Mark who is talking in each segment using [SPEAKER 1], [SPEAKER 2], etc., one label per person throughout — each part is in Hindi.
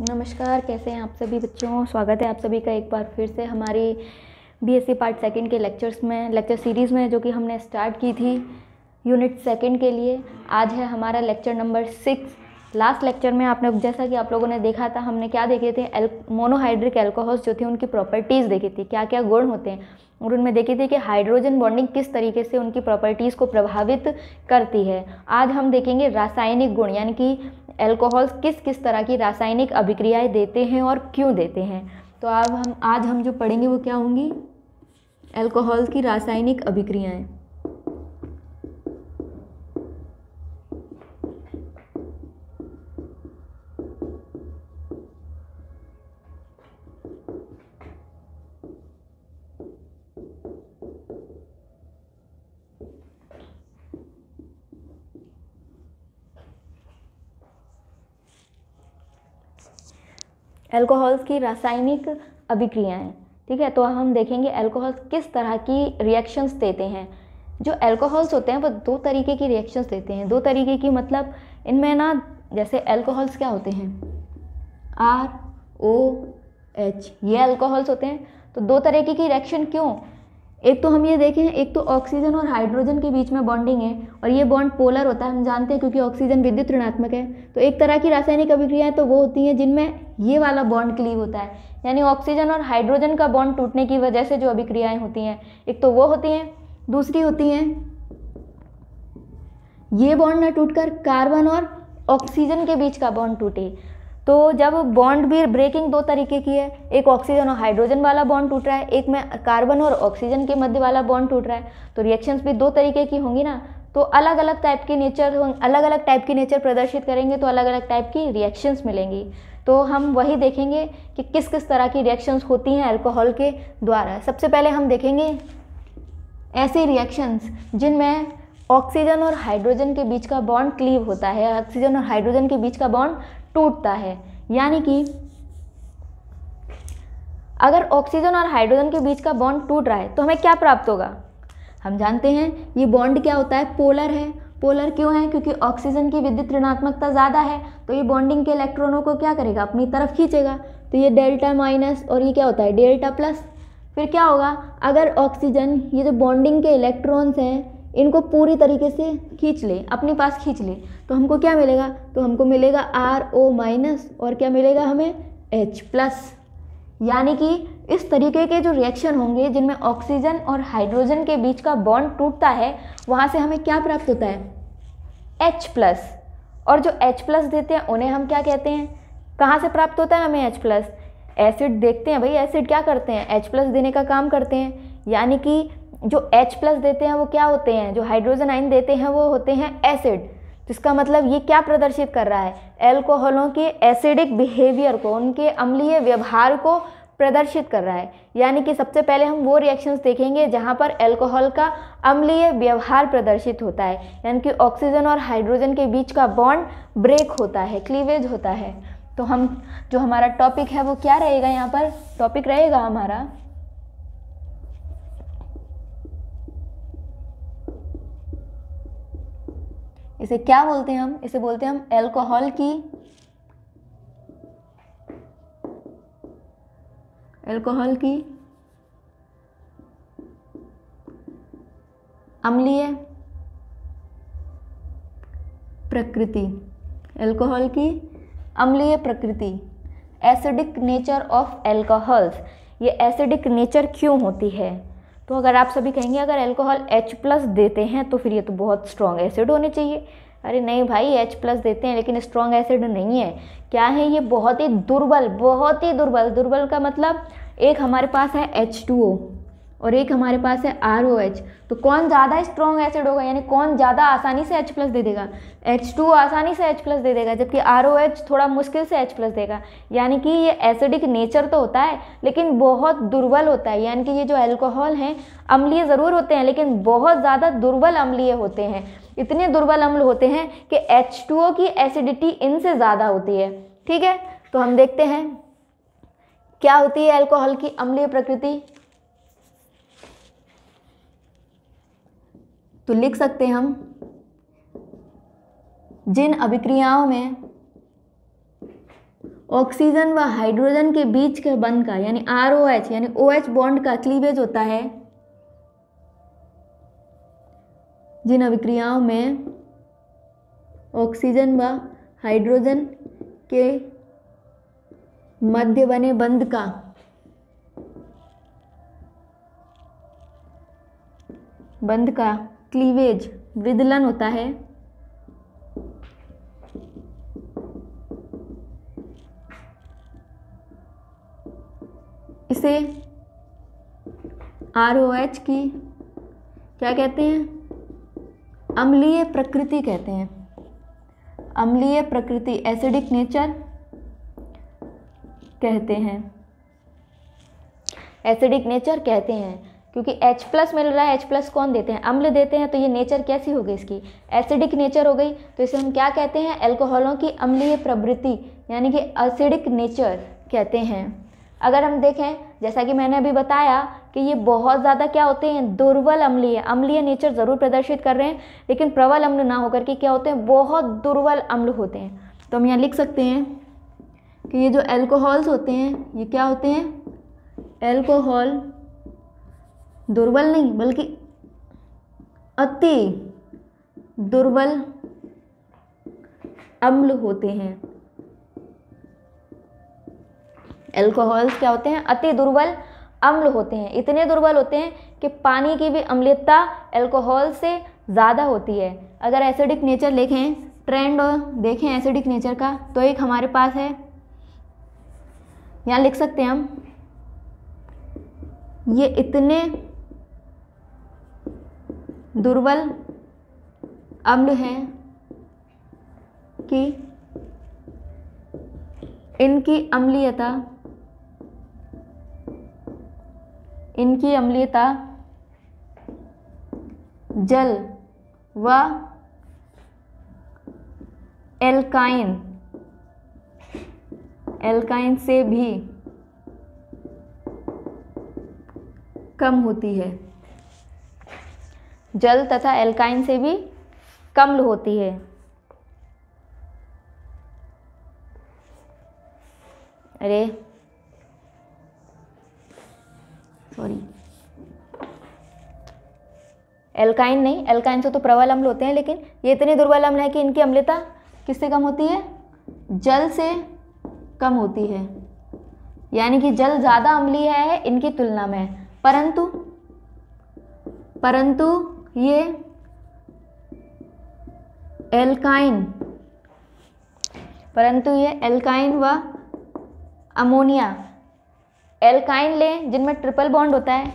[SPEAKER 1] नमस्कार कैसे हैं आप सभी बच्चों स्वागत है आप सभी का एक बार फिर से हमारी बीएससी पार्ट सेकंड के लेक्चर्स में लेक्चर सीरीज़ में जो कि हमने स्टार्ट की थी यूनिट सेकंड के लिए आज है हमारा lecture number six last lecture में आपने जैसा कि आप लोगों ने देखा था हमने क्या देखे थे एल मोनोहाइड्रिक एल्कोहल्स जो थे उनकी प्रॉपर्टीज़ देखी थी क्या क्या गुण होते हैं और उनमें देखी थी कि हाइड्रोजन बॉन्डिंग किस तरीके से उनकी प्रॉपर्टीज़ को प्रभावित करती है आज हम देखेंगे रासायनिक गुण यानी कि एल्कोहल्स किस किस तरह की रासायनिक अभिक्रियाएँ देते हैं और क्यों देते हैं तो अब हम आज हम जो पढ़ेंगे वो क्या होंगी एल्कोहल की रासायनिक अभिक्रियाएँ एल्कोहल्स की रासायनिक अभिक्रियाएं ठीक है तो हम देखेंगे एल्कोहल्स किस तरह की रिएक्शंस देते हैं जो एल्कोहल्स होते हैं वो दो तरीके की रिएक्शंस देते हैं दो तरीके की मतलब इनमें ना जैसे एल्कोहल्स क्या होते हैं आर ओ एच ये एल्कोहल्स होते हैं तो दो तरीके की रिएक्शन क्यों एक तो हम ये देखें एक तो ऑक्सीजन और हाइड्रोजन के बीच में बॉन्डिंग है और ये बॉन्ड पोलर होता है हम जानते हैं क्योंकि ऑक्सीजन विद्युत ऋणात्मक है तो एक तरह की रासायनिक अभिक्रियाएं तो वो होती हैं जिनमें ये वाला बॉन्ड क्लीव होता है यानी ऑक्सीजन और हाइड्रोजन का बॉन्ड टूटने की वजह से जो अभिक्रियाएँ होती हैं एक तो वो होती हैं दूसरी होती हैं ये बॉन्ड ना टूट कार्बन और ऑक्सीजन के बीच का बॉन्ड टूटे तो जब बॉन्ड भी ब्रेकिंग दो तरीके की है एक ऑक्सीजन और हाइड्रोजन वाला बॉन्ड टूट रहा है एक में कार्बन और ऑक्सीजन के मध्य वाला बॉन्ड टूट रहा है तो रिएक्शंस भी दो तरीके की होंगी ना तो अलग अलग टाइप के नेचर अलग अलग टाइप की नेचर प्रदर्शित करेंगे तो अलग अलग टाइप की रिएक्शंस मिलेंगी तो हम वही देखेंगे कि किस किस तरह की रिएक्शंस होती हैं अल्कोहल के द्वारा सबसे पहले हम देखेंगे ऐसे रिएक्शंस जिनमें ऑक्सीजन और हाइड्रोजन के बीच का बॉन्ड क्लीव होता है ऑक्सीजन और हाइड्रोजन के बीच का बॉन्ड टूटता है यानी कि अगर ऑक्सीजन और हाइड्रोजन के बीच का बॉन्ड टूट रहा है तो हमें क्या प्राप्त होगा हम जानते हैं ये बॉन्ड क्या होता है पोलर है पोलर क्यों है क्योंकि ऑक्सीजन की विद्युत ऋणात्मकता ज़्यादा है तो ये बॉन्डिंग के इलेक्ट्रॉनों को क्या करेगा अपनी तरफ खींचेगा तो ये डेल्टा माइनस और ये क्या होता है डेल्टा प्लस फिर क्या होगा अगर ऑक्सीजन ये जो बॉन्डिंग के इलेक्ट्रॉन्स हैं इनको पूरी तरीके से खींच लें अपने पास खींच लें तो हमको क्या मिलेगा तो हमको मिलेगा आर ओ माइनस और क्या मिलेगा हमें एच प्लस यानी कि इस तरीके के जो रिएक्शन होंगे जिनमें ऑक्सीजन और हाइड्रोजन के बीच का बॉन्ड टूटता है वहाँ से हमें क्या प्राप्त होता है एच प्लस और जो H प्लस देते हैं उन्हें हम क्या कहते हैं कहाँ से प्राप्त होता है हमें H प्लस एसिड देखते हैं भाई एसिड क्या करते हैं H प्लस देने का काम करते हैं यानी कि जो H प्लस देते हैं वो क्या होते हैं जो हाइड्रोजन आइन देते हैं वो होते हैं एसिड तो इसका मतलब ये क्या प्रदर्शित कर रहा है एल्कोहलों के एसिडिक बिहेवियर को उनके अम्लीय व्यवहार को प्रदर्शित कर रहा है यानी कि सबसे पहले हम वो रिएक्शंस देखेंगे जहाँ पर अल्कोहल का अम्लीय व्यवहार प्रदर्शित होता है यानी कि ऑक्सीजन और हाइड्रोजन के बीच का बॉन्ड ब्रेक होता है क्लीवेज होता है तो हम जो हमारा टॉपिक है वो क्या रहेगा यहाँ पर टॉपिक रहेगा हमारा इसे क्या बोलते हैं हम इसे बोलते हैं हम एल्कोहल की एल्कोहल की अम्लीय प्रकृति एल्कोहल की अम्लीय प्रकृति एसिडिक नेचर ऑफ एल्कोहल्स ये एसिडिक नेचर क्यों होती है तो अगर आप सभी कहेंगे अगर एल्कोहल एच प्लस देते हैं तो फिर ये तो बहुत स्ट्रॉन्ग एसिड होने चाहिए अरे नहीं भाई H प्लस देते हैं लेकिन स्ट्रॉन्ग एसिड नहीं है क्या है ये बहुत ही दुर्बल बहुत ही दुर्बल दुर्बल का मतलब एक हमारे पास है एच टू ओ और एक हमारे पास है आर ओ एच तो कौन ज़्यादा स्ट्रॉन्ग एसिड होगा यानी कौन ज़्यादा आसानी से एच प्लस दे देगा एच टू आसानी से एच प्लस दे देगा जबकि आर ओ एच थोड़ा मुश्किल से एच प्लस देगा यानी कि ये एसिडिक नेचर तो होता है लेकिन बहुत दुर्बल होता है यानी कि ये जो एल्कोहल हैं अम्लीय ज़रूर होते हैं लेकिन बहुत ज़्यादा दुर्बल अम्लीय होते हैं इतने दुर्बल अम्ल होते हैं कि एच टू ओ की एसिडिटी इनसे ज़्यादा होती है ठीक है तो हम देखते हैं क्या होती है एल्कोहल की अम्लीय प्रकृति तो लिख सकते हम जिन अभिक्रियाओं में ऑक्सीजन व हाइड्रोजन के बीच के बंध का यानी आर ओ एच यानी ओ एच बॉन्ड का क्लीवेज होता है जिन अभिक्रियाओं में ऑक्सीजन व हाइड्रोजन के मध्य बने बंध का बंध का क्लीवेज विदलन होता है इसे आर ओ एच की क्या कहते हैं अम्लीय प्रकृति कहते हैं अम्लीय प्रकृति एसिडिक नेचर कहते हैं एसिडिक नेचर कहते हैं क्योंकि H प्लस मिल रहा है H प्लस कौन देते हैं अम्ल देते हैं तो ये नेचर कैसी हो गई इसकी एसिडिक नेचर हो गई तो इसे हम क्या कहते हैं एल्कोहलों की अम्लीय प्रवृत्ति यानी कि एसिडिक नेचर कहते हैं अगर हम देखें जैसा कि मैंने अभी बताया कि ये बहुत ज़्यादा क्या होते हैं दुर्बल अम्लीय अम्लीय नेचर ज़रूर प्रदर्शित कर रहे हैं लेकिन प्रबल अम्ल ना होकर के क्या होते हैं बहुत दुर्बल अम्ल होते हैं तो हम यहाँ लिख सकते हैं कि ये जो एल्कोहल्स होते हैं ये क्या होते हैं एल्कोहल दुर्बल नहीं बल्कि अति दुर्बल अम्ल होते हैं एल्कोहल्स क्या होते हैं अति दुर्बल अम्ल होते हैं इतने दुर्बल होते हैं कि पानी की भी अम्लियता एल्कोहल से ज़्यादा होती है अगर एसिडिक नेचर देखें ट्रेंड देखें एसिडिक नेचर का तो एक हमारे पास है यहाँ लिख सकते हैं हम ये इतने दुर्बल अम्ल हैं कि इनकी अम्लीयता इनकी अम्लीयता जल व एल्काइन एल्काइन से भी कम होती है जल तथा एल्काइन से भी कम्ल होती है अरे सॉरी एल्काइन नहीं एल्काइन से तो प्रबल अम्ल होते हैं लेकिन ये इतने दुर्बल अम्ल हैं कि इनकी अम्लता किससे कम होती है जल से कम होती है यानी कि जल ज़्यादा अम्लीय है इनकी तुलना में परंतु परंतु ये एल्काइन परंतु ये एल्काइन व अमोनिया एल्काइन लें जिनमें ट्रिपल बॉन्ड होता है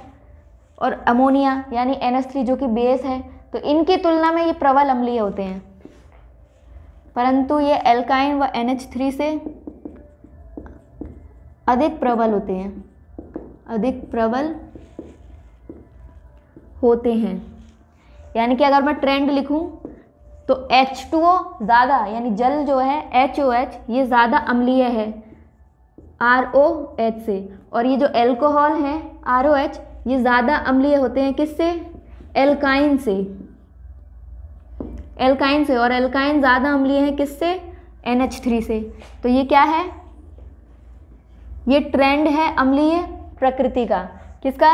[SPEAKER 1] और अमोनिया यानी थ्री जो कि बेस है तो इनकी तुलना में ये प्रबल अम्लीय होते हैं परंतु ये एल्काइन व थ्री से अधिक प्रबल होते हैं अधिक प्रबल होते हैं यानी कि अगर मैं ट्रेंड लिखूं तो एच टू ओ ज़्यादा यानी जल जो है एच ओ एच ये ज़्यादा अम्लीय है आर ओ एच से और ये जो एल्कोहल है आर ओ एच ये ज़्यादा अम्लीय होते हैं किससे एल्काइन से एल्काइन से और एल्काइन ज़्यादा अम्लीय है किससे एन एच थ्री से तो ये क्या है ये ट्रेंड है अम्लीय प्रकृति का किसका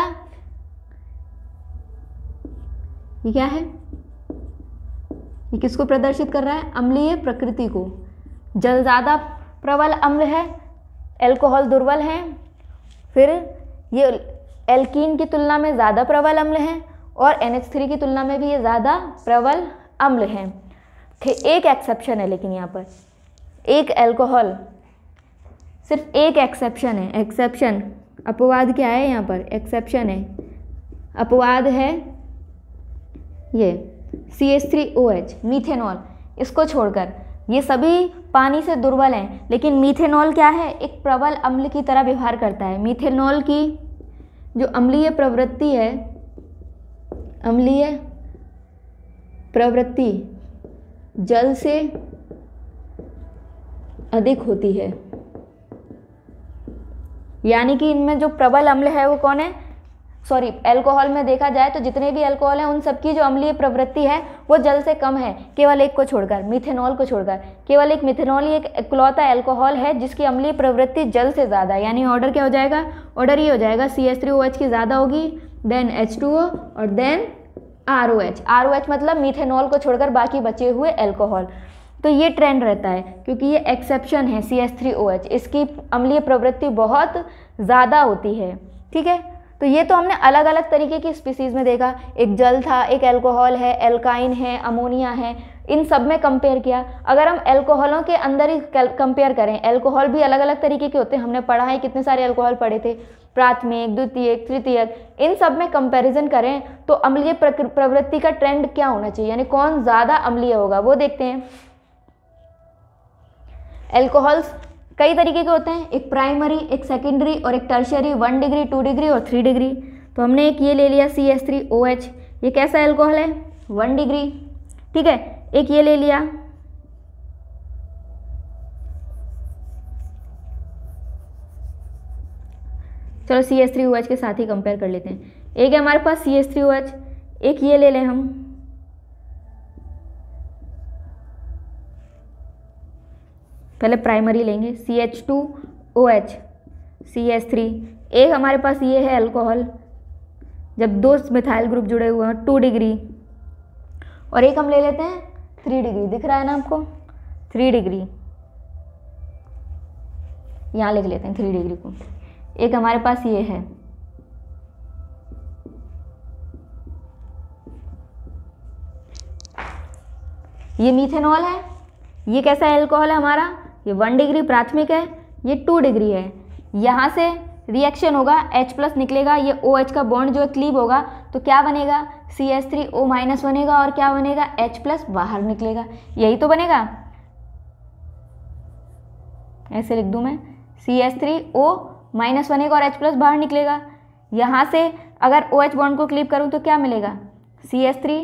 [SPEAKER 1] ये क्या है ये किसको प्रदर्शित कर रहा है अम्लीय प्रकृति को जल ज़्यादा प्रबल अम्ल है एल्कोहल दुर्बल है फिर ये एल्कीन की तुलना में ज़्यादा प्रबल अम्ल है और एन थ्री की तुलना में भी ये ज़्यादा प्रबल अम्ल है एक एक्सेप्शन है लेकिन यहाँ पर एक एल्कोहल सिर्फ एक एक्सेप्शन है एक्सेप्शन अपवाद क्या है यहाँ पर एक्सेप्शन है अपवाद है ये C H three O H methanol इसको छोड़कर ये सभी पानी से दुर्बल हैं लेकिन मीथेनॉल क्या है एक प्रबल अम्ल की तरह व्यवहार करता है मीथेनॉल की जो अम्लीय प्रवृत्ति है अम्लीय प्रवृत्ति जल से अधिक होती है यानी कि इनमें जो प्रबल अम्ल है वो कौन है सॉरी एल्कोहल में देखा जाए तो जितने भी एल्कोहल हैं उन सबकी जो अम्लीय प्रवृत्ति है वो जल से कम है केवल एक को छोड़कर मिथेनॉल को छोड़कर केवल एक मिथेनॉल ही एक इकलौता एल्कोहल है जिसकी अम्लीय प्रवृत्ति जल से ज़्यादा है यानी ऑर्डर क्या हो जाएगा ऑर्डर ये हो जाएगा C S three O H की ज़्यादा होगी देन एच टू ओ और then R O H R O H मतलब मिथेनॉल को छोड़कर बाकी बचे हुए एल्कोहल तो ये ट्रेंड रहता है क्योंकि ये एक्सेप्शन है C S three O H इसकी अम्लीय प्रवृत्ति बहुत ज़्यादा होती है ठीक है तो ये तो हमने अलग अलग तरीके की स्पीसीज़ में देखा एक जल था एक एल्कोहल है एल्काइन है अमोनिया है इन सब में कंपेयर किया अगर हम एल्कोहलों के अंदर ही कंपेयर करें एल्कोहल भी अलग अलग तरीके के होते हैं हमने पढ़ा है कितने सारे एल्कोहल पढ़े थे प्राथमिक द्वितीयक तृतीयक इन सब में कंपैरिजन करें तो अम्लीय प्रवृत्ति का ट्रेंड क्या होना चाहिए यानी कौन ज़्यादा अम्लीय होगा वो देखते हैं एल्कोहल्स कई तरीके के होते हैं एक प्राइमरी एक सेकेंडरी और एक tertiary one degree two degree और थ्री डिग्री तो हमने एक ये ले लिया C S three O H ये कैसा एल्कोहल है वन डिग्री ठीक है एक ये ले लिया चलो C S three O H के साथ ही कंपेयर कर लेते हैं एक है हमारे पास C S three O H एक ये ले लें हम पहले प्राइमरी लेंगे C H two O H C H three एक हमारे पास ये है अल्कोहल जब दो मिथाइल ग्रुप जुड़े हुए हैं टू डिग्री और एक हम ले लेते हैं थ्री डिग्री दिख रहा है ना आपको थ्री डिग्री यहाँ लिख लेते हैं थ्री डिग्री को एक हमारे पास ये है ये मीथेनॉल है ये कैसा एल्कोहल है हमारा ये वन डिग्री प्राथमिक है ये टू डिग्री है यहाँ से रिएक्शन होगा एच प्लस निकलेगा ये ओ OH का बॉन्ड जो क्लीव होगा तो क्या बनेगा C S three O minus बनेगा और क्या बनेगा एच प्लस बाहर निकलेगा यही तो बनेगा ऐसे लिख दूँ मैं C S three O minus बनेगा और एच प्लस बाहर निकलेगा यहाँ से अगर ओ OH बॉन्ड को क्लीव करूँ तो क्या मिलेगा C S three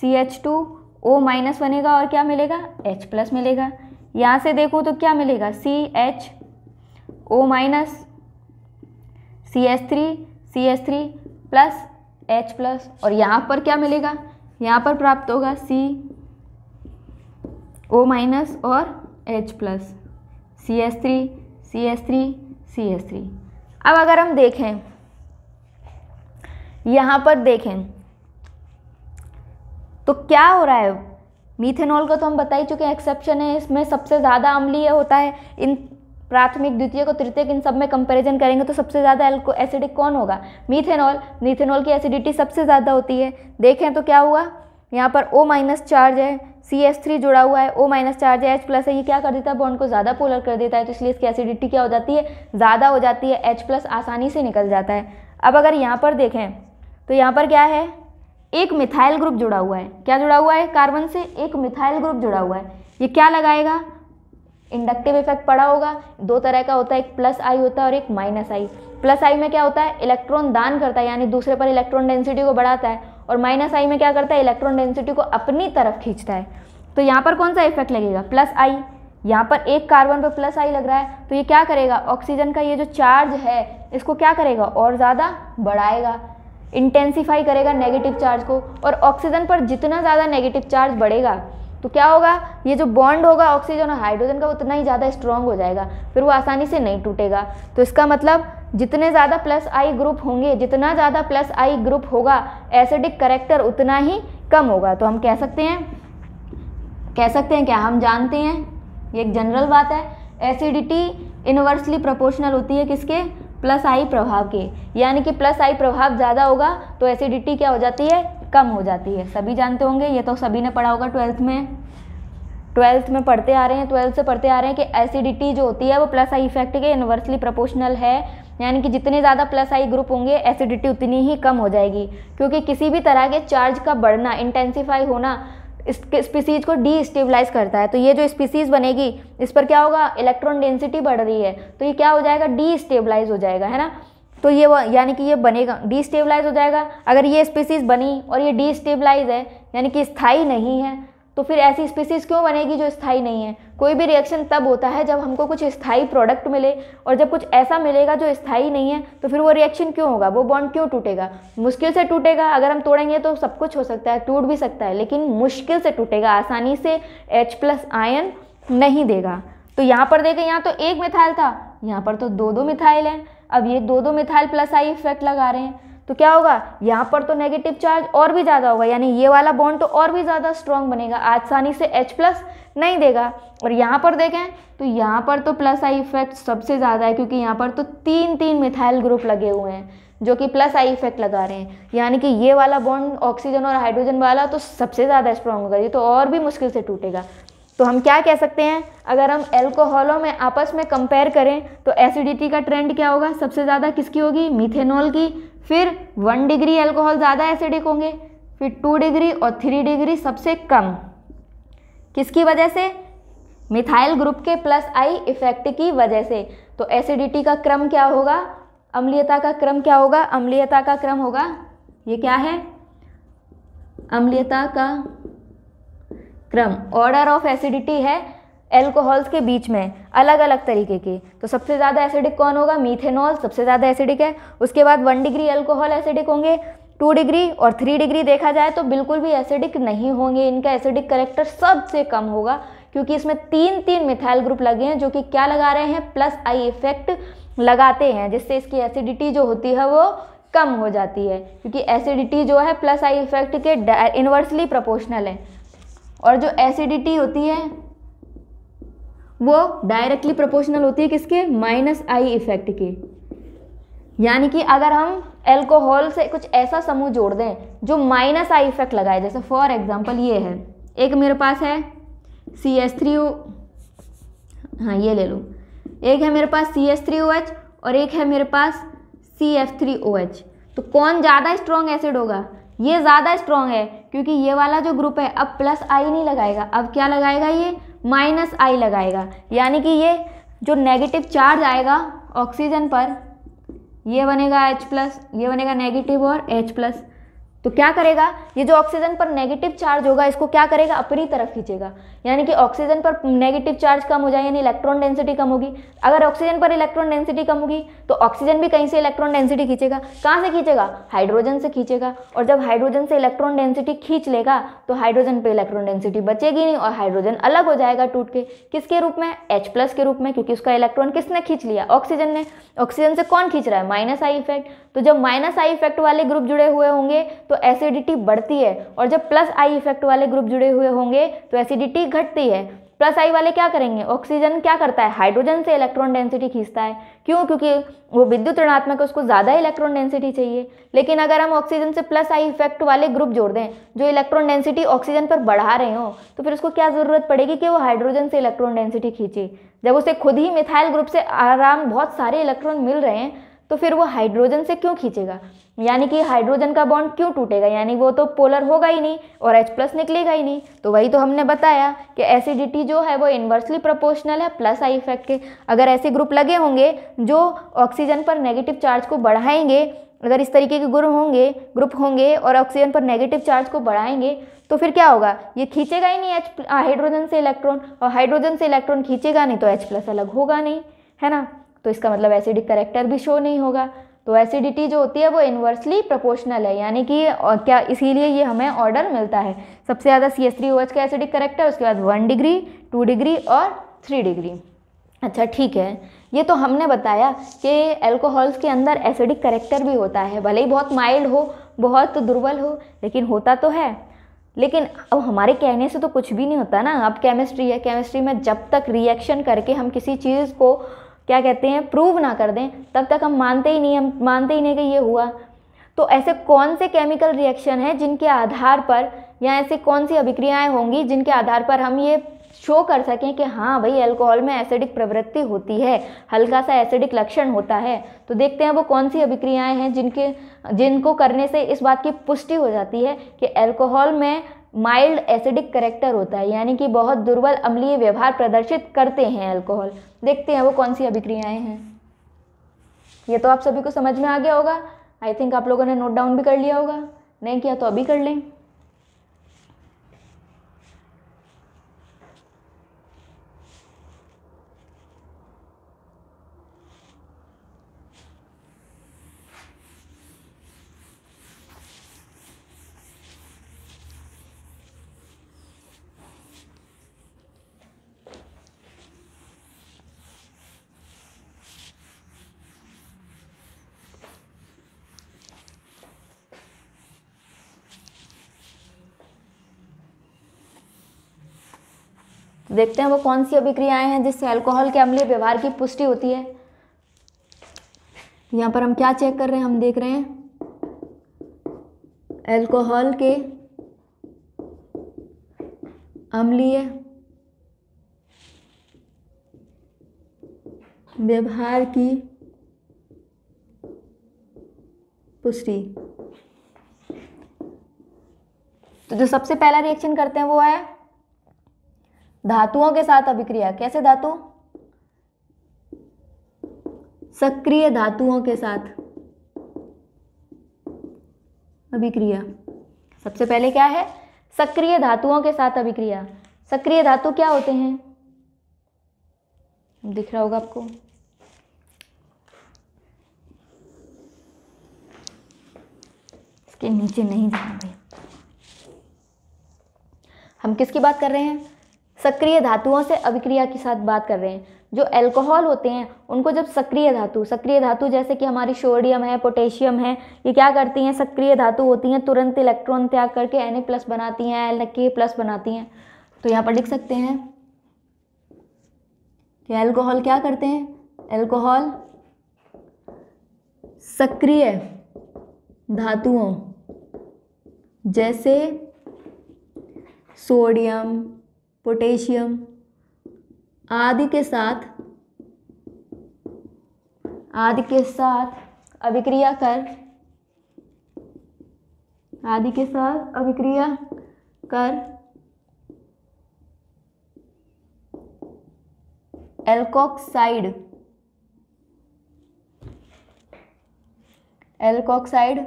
[SPEAKER 1] C H two O minus बनेगा और क्या मिलेगा एच प्लस मिलेगा यहाँ से देखो तो क्या मिलेगा C H O minus C S three C S three plus H plus और यहाँ पर क्या मिलेगा यहाँ पर प्राप्त होगा सी ओ माइनस और H plus C S three C S three C S three अब अगर हम देखें यहाँ पर देखें तो क्या हो रहा है मीथेनॉल का तो हम बता ही चुके हैं एक्सेप्शन है इसमें सबसे ज़्यादा अम्लीय होता है इन प्राथमिक द्वितीय को तृतीय इन सब में कंपैरिजन करेंगे तो सबसे ज़्यादा एल्को एसिडिक कौन होगा मीथेनॉल मीथेनॉल की एसिडिटी सबसे ज़्यादा होती है देखें तो क्या हुआ यहाँ पर ओ माइनस चार्ज है सी एस थ्री जुड़ा हुआ है ओ माइनस चार्ज है एच प्लस है ये क्या कर देता है बॉन्ड को ज़्यादा पोलर कर देता है तो इसलिए इसकी एसिडिटी क्या हो जाती है ज़्यादा हो जाती है एच प्लस आसानी से निकल जाता है अब अगर यहाँ पर देखें तो यहाँ पर क्या है एक मिथाइल ग्रुप जुड़ा हुआ है क्या जुड़ा हुआ है कार्बन से एक मिथाइल ग्रुप जुड़ा हुआ है ये क्या लगाएगा इंडक्टिव इफेक्ट पड़ा होगा दो तरह का होता है एक प्लस आई होता है और एक माइनस आई प्लस आई में क्या होता है इलेक्ट्रॉन दान करता है यानी दूसरे पर इलेक्ट्रॉन डेंसिटी को बढ़ाता है और माइनस आई में क्या करता है इलेक्ट्रॉन डेंसिटी को अपनी तरफ खींचता है तो यहाँ पर कौन सा इफेक्ट लगेगा प्लस आई यहाँ पर एक कार्बन पर प्लस आई लग रहा है तो ये क्या करेगा ऑक्सीजन का ये जो चार्ज है इसको क्या करेगा और ज़्यादा बढ़ाएगा इंटेंसीफाई करेगा नेगेटिव चार्ज को और ऑक्सीजन पर जितना ज़्यादा नेगेटिव चार्ज बढ़ेगा तो क्या होगा ये जो बॉन्ड होगा ऑक्सीजन और हाइड्रोजन का उतना ही ज़्यादा स्ट्रॉन्ग हो जाएगा फिर वो आसानी से नहीं टूटेगा तो इसका मतलब जितने ज़्यादा प्लस आई ग्रुप होंगे जितना ज़्यादा प्लस आई ग्रुप होगा एसिडिक करेक्टर उतना ही कम होगा तो हम कह सकते हैं कह सकते हैं क्या हम जानते हैं ये एक जनरल बात है एसिडिटी इन्वर्सली प्रोपोर्शनल होती है किसके प्लस आई प्रभाव के यानी कि प्लस आई प्रभाव ज़्यादा होगा तो एसिडिटी क्या हो जाती है कम हो जाती है सभी जानते होंगे ये तो सभी ने पढ़ा होगा ट्वेल्थ में ट्वेल्थ में पढ़ते आ रहे हैं ट्वेल्थ से पढ़ते आ रहे हैं कि एसिडिटी जो होती है वो प्लस आई इफेक्ट के इन्वर्सली प्रोपोर्शनल है यानी कि जितने ज़्यादा प्लस आई ग्रुप होंगे एसिडिटी उतनी ही कम हो जाएगी क्योंकि किसी भी तरह के चार्ज का बढ़ना इंटेंसीफाई होना इस स्पीसीज को डी स्टेबलाइज करता है तो ये जो स्पीसीज बनेगी इस पर क्या होगा इलेक्ट्रॉन डेंसिटी बढ़ रही है तो ये क्या हो जाएगा डी स्टेबलाइज हो जाएगा है ना तो ये यानी कि ये बनेगा डी स्टेबलाइज हो जाएगा अगर ये स्पीसीज बनी और ये डी स्टेबलाइज है यानी कि स्थाई नहीं है तो फिर ऐसी स्पीसीज क्यों बनेगी जो स्थाई नहीं है कोई भी रिएक्शन तब होता है जब हमको कुछ स्थाई प्रोडक्ट मिले और जब कुछ ऐसा मिलेगा जो स्थाई नहीं है तो फिर वो रिएक्शन क्यों होगा वो बॉन्ड क्यों टूटेगा मुश्किल से टूटेगा अगर हम तोड़ेंगे तो सब कुछ हो सकता है टूट भी सकता है लेकिन मुश्किल से टूटेगा आसानी से एच प्लस आयन नहीं देगा तो यहाँ पर देखें यहाँ तो एक मिथाइल था यहाँ पर तो दो दो मिथाइल हैं अब ये दो दो मिथाइल प्लस आई इफेक्ट लगा रहे हैं तो क्या होगा यहाँ पर तो नेगेटिव चार्ज और भी ज़्यादा होगा यानी ये वाला बॉन्ड तो और भी ज़्यादा स्ट्रॉन्ग बनेगा आसानी से H प्लस नहीं देगा और यहाँ पर देखें तो यहाँ पर तो प्लस आई इफेक्ट सबसे ज़्यादा है क्योंकि यहाँ पर तो तीन तीन मिथाइल ग्रुप लगे हुए हैं जो कि प्लस आई इफेक्ट लगा रहे हैं यानी कि ये वाला बॉन्ड ऑक्सीजन और हाइड्रोजन वाला तो सबसे ज़्यादा स्ट्रॉन्ग होगा ये तो और भी मुश्किल से टूटेगा तो हम क्या कह सकते हैं अगर हम एल्कोहलों में आपस में कंपेयर करें तो एसिडिटी का ट्रेंड क्या होगा सबसे ज़्यादा किसकी होगी मिथेनॉल की फिर वन डिग्री अल्कोहल ज़्यादा एसिडिक होंगे फिर टू डिग्री और थ्री डिग्री सबसे कम किसकी वजह से मिथाइल ग्रुप के प्लस आई इफेक्ट की वजह से तो एसिडिटी का क्रम क्या होगा अम्लीयता का क्रम क्या होगा अम्लीयता का क्रम होगा ये क्या है अम्लीयता का क्रम ऑर्डर ऑफ एसिडिटी है एल्कोहल्स के बीच में अलग अलग तरीके के तो सबसे ज़्यादा एसिडिक कौन होगा मीथेनॉल सबसे ज़्यादा एसिडिक है उसके बाद वन डिग्री एल्कोहल एसिडिक होंगे टू डिग्री और थ्री डिग्री देखा जाए तो बिल्कुल भी एसिडिक नहीं होंगे इनका एसिडिक करेक्टर सबसे कम होगा क्योंकि इसमें तीन तीन मिथाइल ग्रुप लगे हैं जो कि क्या लगा रहे हैं प्लस आई इफेक्ट लगाते हैं जिससे इसकी एसिडिटी जो होती है वो कम हो जाती है क्योंकि एसिडिटी जो है प्लस आई इफेक्ट के इन्वर्सली प्रोपोर्शनल है और जो एसिडिटी होती है वो डायरेक्टली प्रोपोर्शनल होती है किसके माइनस आई इफेक्ट के यानी कि अगर हम एल्कोहल से कुछ ऐसा समूह जोड़ दें जो माइनस आई इफेक्ट लगाए जैसे फॉर एग्जांपल ये है एक मेरे पास है सी एस थ्री ओ हाँ ये ले लो एक है मेरे पास C S three O H और एक है मेरे पास C F three O H तो कौन ज़्यादा स्ट्रॉन्ग एसिड होगा ये ज़्यादा स्ट्रॉन्ग है क्योंकि ये वाला जो ग्रुप है अब प्लस आई नहीं लगाएगा अब क्या लगाएगा ये माइनस आई लगाएगा यानी कि ये जो नेगेटिव चार्ज आएगा ऑक्सीजन पर ये बनेगा H प्लस ये बनेगा नेगेटिव और H प्लस तो क्या करेगा ये जो ऑक्सीजन पर नेगेटिव चार्ज होगा इसको क्या करेगा अपनी तरफ खींचेगा यानी कि ऑक्सीजन पर नेगेटिव चार्ज कम हो जाए यानी इलेक्ट्रॉन डेंसिटी कम होगी अगर ऑक्सीजन पर इलेक्ट्रॉन डेंसिटी कम होगी तो ऑक्सीजन भी कहीं से इलेक्ट्रॉन डेंसिटी खींचेगा कहाँ से खींचेगा हाइड्रोजन से खींचेगा और जब हाइड्रोजन से इलेक्ट्रॉन डेंसिटी खींच लेगा तो हाइड्रोजन पर इलेक्ट्रॉन डेंसिटी बचेगी नहीं और हाइड्रोजन अलग हो जाएगा टूट के किसके रूप में एच प्लस के रूप में क्योंकि उसका इलेक्ट्रॉन किसने खींच लिया ऑक्सीजन ने ऑक्सीजन से कौन खींच रहा है माइनस आई इफेक्ट तो जब माइनस आई इफेक्ट वाले ग्रुप जुड़े हुए होंगे तो एसिडिटी बढ़ती है और जब प्लस आई इफेक्ट वाले ग्रुप जुड़े हुए होंगे तो एसिडिटी घटती है प्लस आई वाले क्या करेंगे ऑक्सीजन क्या करता है हाइड्रोजन से इलेक्ट्रॉन डेंसिटी खींचता है क्यों क्योंकि वो विद्युत ऋणात्मक उसको ज़्यादा इलेक्ट्रॉन डेंसिटी चाहिए लेकिन अगर हम ऑक्सीजन से प्लस आई इफेक्ट वाले ग्रुप जोड़ दें जो इलेक्ट्रॉन डेंसिटी ऑक्सीजन पर बढ़ा रहे हों तो फिर उसको क्या ज़रूरत पड़ेगी कि वो हाइड्रोजन से इलेक्ट्रॉन डेंसिटी खींचे जब उसे खुद ही मिथाइल ग्रुप से आराम बहुत सारे इलेक्ट्रॉन मिल रहे हैं तो फिर वो हाइड्रोजन से क्यों खींचेगा यानी कि हाइड्रोजन का बॉन्ड क्यों टूटेगा यानी वो तो पोलर होगा ही नहीं और H प्लस निकलेगा ही नहीं तो वही तो हमने बताया कि एसिडिटी जो है वो इन्वर्सली प्रोपोर्शनल है प्लस आई इफेक्ट के अगर ऐसे ग्रुप लगे होंगे जो ऑक्सीजन पर नेगेटिव चार्ज को बढ़ाएंगे अगर इस तरीके के ग्रुप होंगे ग्रुप होंगे और ऑक्सीजन पर नेगेटिव चार्ज को बढ़ाएंगे तो फिर क्या होगा ये खींचेगा ही नहीं एच हाइड्रोजन से इलेक्ट्रॉन और हाइड्रोजन से इलेक्ट्रॉन खींचेगा नहीं तो एच प्लस अलग होगा नहीं है ना तो इसका मतलब एसिडिक करेक्टर भी शो नहीं होगा तो एसिडिटी जो होती है वो इन्वर्सली प्रोपोर्शनल है यानी कि क्या इसीलिए ये हमें ऑर्डर मिलता है सबसे ज़्यादा C S three O H का एसिडिक करेक्टर उसके बाद वन डिग्री टू डिग्री और थ्री डिग्री अच्छा ठीक है ये तो हमने बताया कि एल्कोहल्स के अंदर एसिडिक करेक्टर भी होता है भले ही बहुत माइल्ड हो बहुत दुर्बल हो लेकिन होता तो है लेकिन अब हमारे कहने से तो कुछ भी नहीं होता ना अब केमिस्ट्री है केमिस्ट्री में जब तक रिएक्शन करके हम किसी चीज़ को क्या कहते हैं प्रूव ना कर दें तब तक हम मानते ही नहीं हम मानते ही नहीं कि ये हुआ तो ऐसे कौन से केमिकल रिएक्शन हैं जिनके आधार पर या ऐसे कौन सी अभिक्रियाएं होंगी जिनके आधार पर हम ये शो कर सकें कि हाँ भाई अल्कोहल में एसिडिक प्रवृत्ति होती है हल्का सा एसिडिक लक्षण होता है तो देखते हैं वो कौन सी अभिक्रियाएं हैं जिनके जिनको करने से इस बात की पुष्टि हो जाती है कि अल्कोहल में माइल्ड एसिडिक करेक्टर होता है यानी कि बहुत दुर्बल अम्लीय व्यवहार प्रदर्शित करते हैं अल्कोहल देखते हैं वो कौन सी अभिक्रियाएँ हैं ये तो आप सभी को समझ में आ गया होगा आई थिंक आप लोगों ने नोट डाउन भी कर लिया होगा नहीं किया तो अभी कर लें देखते हैं वो कौन सी अभिक्रियाएं हैं जिससे अल्कोहल के अम्लीय व्यवहार की पुष्टि होती है यहाँ पर हम क्या चेक कर रहे हैं हम देख रहे हैं एल्कोहल के अम्लीय व्यवहार की पुष्टि तो जो सबसे पहला रिएक्शन करते हैं वो है धातुओं के साथ अभिक्रिया कैसे धातु सक्रिय धातुओं के साथ अभिक्रिया सबसे पहले क्या है सक्रिय धातुओं के साथ अभिक्रिया सक्रिय धातु क्या होते हैं दिख रहा होगा आपको इसके नीचे नहीं जाना भाई हम किसकी बात कर रहे हैं सक्रिय धातुओं से अभिक्रिया के साथ बात कर रहे हैं जो अल्कोहल होते हैं उनको जब सक्रिय धातु सक्रिय धातु जैसे कि हमारी सोडियम है पोटेशियम है ये क्या करती हैं सक्रिय धातु होती हैं तुरंत इलेक्ट्रॉन त्याग करके एन प्लस बनाती हैं एल के प्लस बनाती हैं तो यहाँ पर लिख सकते हैं कि अल्कोहल क्या करते हैं अल्कोहल सक्रिय धातुओं जैसे सोडियम पोटेशियम आदि के साथ आदि के साथ अभिक्रिया कर आदि के साथ अभिक्रिया कर एल्कोक्साइड एल्कोक्साइड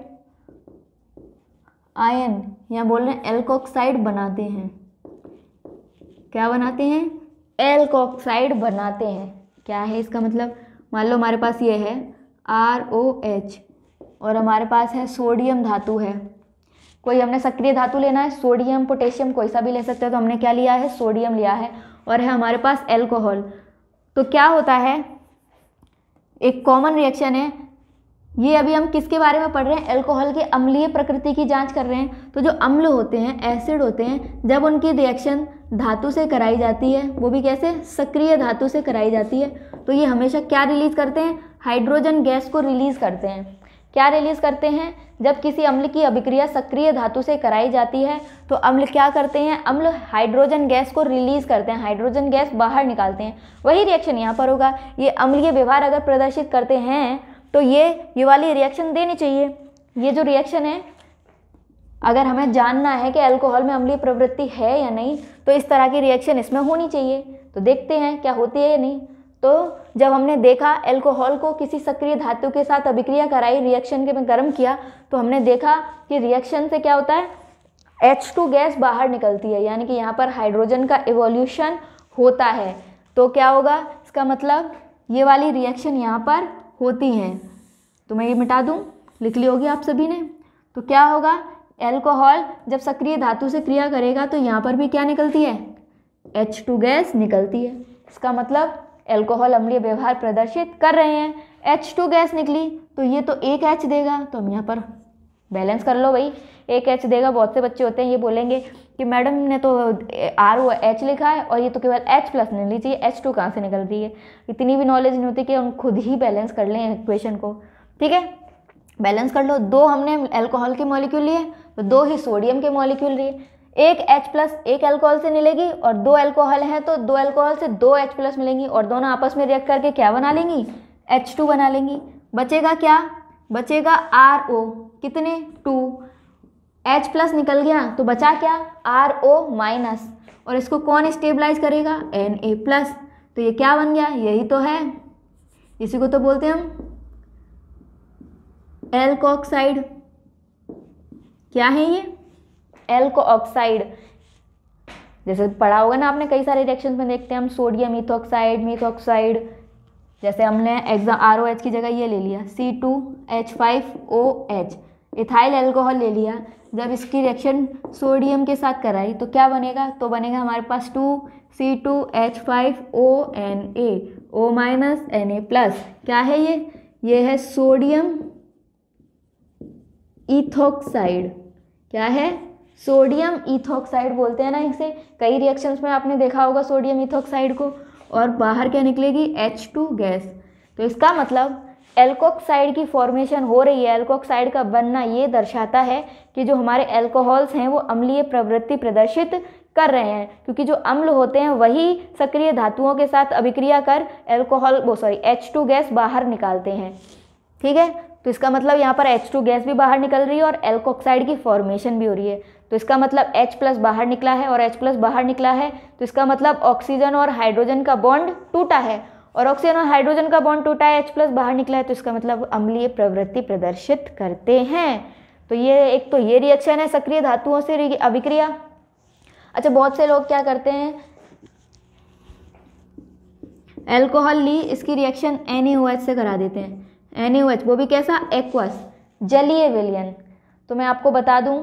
[SPEAKER 1] आयन या बोल रहे हैं एल्कोक्साइड बनाते हैं क्या बनाते हैं एल्कोक्साइड बनाते हैं क्या है इसका मतलब मान लो हमारे पास ये है आर ओ एच और हमारे पास है सोडियम धातु है कोई हमने सक्रिय धातु लेना है सोडियम पोटेशियम कोई सा भी ले सकते हो तो हमने क्या लिया है सोडियम लिया है और है हमारे पास एल्कोहल तो क्या होता है एक कॉमन रिएक्शन है ये अभी हम किसके बारे में पढ़ रहे हैं एल्कोहल के अम्लीय प्रकृति की जांच कर रहे हैं तो जो अम्ल होते हैं एसिड होते हैं जब उनकी रिएक्शन धातु से कराई जाती है वो भी कैसे सक्रिय धातु से कराई जाती है तो ये हमेशा क्या रिलीज़ करते हैं हाइड्रोजन गैस को रिलीज़ करते हैं क्या रिलीज़ करते हैं जब किसी अम्ल की अभिक्रिया सक्रिय धातु से कराई जाती है तो अम्ल क्या करते हैं अम्ल हाइड्रोजन गैस को रिलीज़ करते हैं हाइड्रोजन गैस बाहर निकालते हैं वही रिएक्शन यहाँ पर होगा ये अम्लीय व्यवहार अगर प्रदर्शित करते हैं तो ये ये वाली रिएक्शन देनी चाहिए ये जो रिएक्शन है अगर हमें जानना है कि अल्कोहल में अम्लीय प्रवृत्ति है या नहीं तो इस तरह की रिएक्शन इसमें होनी चाहिए तो देखते हैं क्या होती है या नहीं तो जब हमने देखा एल्कोहल को किसी सक्रिय धातु के साथ अभिक्रिया कराई रिएक्शन के में गर्म किया तो हमने देखा कि रिएक्शन से क्या होता है एच टू गैस बाहर निकलती है यानी कि यहाँ पर हाइड्रोजन का एवोल्यूशन होता है तो क्या होगा इसका मतलब ये वाली रिएक्शन यहाँ पर होती हैं तो मैं ये मिटा दूँ लिख ली होगी आप सभी ने तो क्या होगा एल्कोहल जब सक्रिय धातु से क्रिया करेगा तो यहाँ पर भी क्या निकलती है एच टू गैस निकलती है इसका मतलब एल्कोहल अम्लीय व्यवहार प्रदर्शित कर रहे हैं एच टू गैस निकली तो ये तो एक एच देगा तो हम यहाँ पर बैलेंस कर लो भाई एक एच देगा बहुत से बच्चे होते हैं ये बोलेंगे कि मैडम ने तो आर वो एच लिखा है और ये तो केवल एच प्लस नहीं लीजिए एच टू कहाँ से निकल रही है इतनी भी नॉलेज नहीं होती कि हम खुद ही बैलेंस कर लें इक्वेशन को ठीक है बैलेंस कर लो दो हमने एल्कोहल के मॉलिक्यूल लिए तो दो ही सोडियम के मॉलिक्यूल रही एक एच प्लस एक एल्कोहल से मिलेगी और दो एल्कोहल हैं तो दो एल्कोहल से दो एच प्लस मिलेंगी और दोनों आपस में रिएक्ट करके क्या बना लेंगी एच टू बना लेंगी बचेगा क्या बचेगा आर ओ कितने टू एच प्लस निकल गया तो बचा क्या आर ओ माइनस और इसको कौन स्टेबलाइज करेगा एन ए प्लस तो ये क्या बन गया यही तो है इसी को तो बोलते हैं हम एल्कोक्साइड क्या है ये एल्को ऑक्साइड जैसे पढ़ा होगा ना आपने कई सारे रिएक्शन में देखते हैं हम सोडियम इथोक्साइड मिथोक्साइड जैसे हमने एग्जाम आर ओ एच की जगह ये ले लिया C two H five O H ethyl alcohol ले लिया जब इसकी रिएक्शन सोडियम के साथ कराई तो क्या बनेगा तो बनेगा हमारे पास two C two H five O N A O minus N A plus क्या है ये ये है सोडियम इथोक्साइड क्या है सोडियम इथोक्साइड बोलते हैं ना इसे कई रिएक्शंस में आपने देखा होगा सोडियम इथोक्साइड को और बाहर क्या निकलेगी एच टू गैस तो इसका मतलब एल्कोक्साइड की फॉर्मेशन हो रही है एल्कोक्साइड का बनना ये दर्शाता है कि जो हमारे एल्कोहल्स हैं वो अम्लीय प्रवृत्ति प्रदर्शित कर रहे हैं क्योंकि जो अम्ल होते हैं वही सक्रिय धातुओं के साथ अभिक्रिया कर एल्कोहल वो सॉरी एच टू गैस बाहर निकालते हैं ठीक है तो इसका मतलब यहाँ पर एच टू गैस भी बाहर निकल रही है और एल्कोक्साइड की फॉर्मेशन भी हो रही है तो इसका मतलब H प्लस बाहर निकला है और H प्लस बाहर निकला है तो इसका मतलब ऑक्सीजन और हाइड्रोजन का बॉन्ड टूटा है और ऑक्सीजन और हाइड्रोजन का बॉन्ड टूटा है एच प्लस बाहर निकला है तो इसका मतलब अम्लीय प्रवृत्ति प्रदर्शित करते हैं तो ये एक तो ये रिएक्शन है सक्रिय धातुओं से अभिक्रिया अच्छा बहुत से लोग क्या करते हैं एल्कोहल ली इसकी रिएक्शन एन से करा देते हैं एन वो भी कैसा एक्वस जलीय विलयन तो मैं आपको बता दूं